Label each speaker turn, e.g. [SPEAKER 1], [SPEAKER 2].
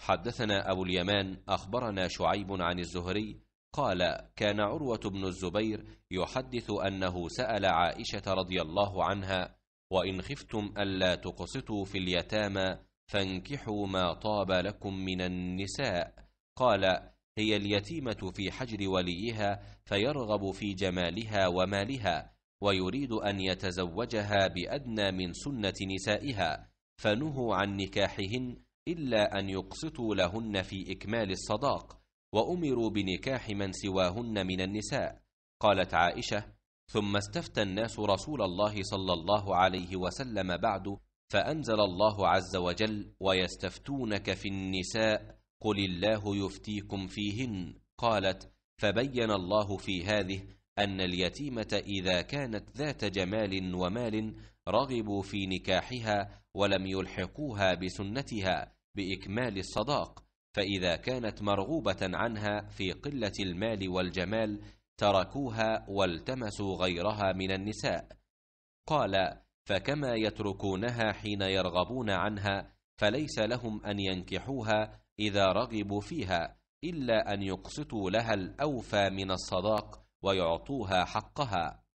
[SPEAKER 1] حدثنا أبو اليمان أخبرنا شعيب عن الزهري قال كان عروة بن الزبير يحدث أنه سأل عائشة رضي الله عنها وإن خفتم ألا تقسطوا في اليتامى فانكحوا ما طاب لكم من النساء قال هي اليتيمة في حجر وليها فيرغب في جمالها ومالها ويريد أن يتزوجها بأدنى من سنة نسائها فنهوا عن نكاحهن إلا أن يقسطوا لهن في إكمال الصداق وأمروا بنكاح من سواهن من النساء قالت عائشة ثم استفتى الناس رسول الله صلى الله عليه وسلم بعد فأنزل الله عز وجل ويستفتونك في النساء قل الله يفتيكم فيهن قالت فبين الله في هذه أن اليتيمة إذا كانت ذات جمال ومال رغبوا في نكاحها ولم يلحقوها بسنتها باكمال الصداق فاذا كانت مرغوبه عنها في قله المال والجمال تركوها والتمسوا غيرها من النساء قال فكما يتركونها حين يرغبون عنها فليس لهم ان ينكحوها اذا رغبوا فيها الا ان يقسطوا لها الاوفى من الصداق ويعطوها حقها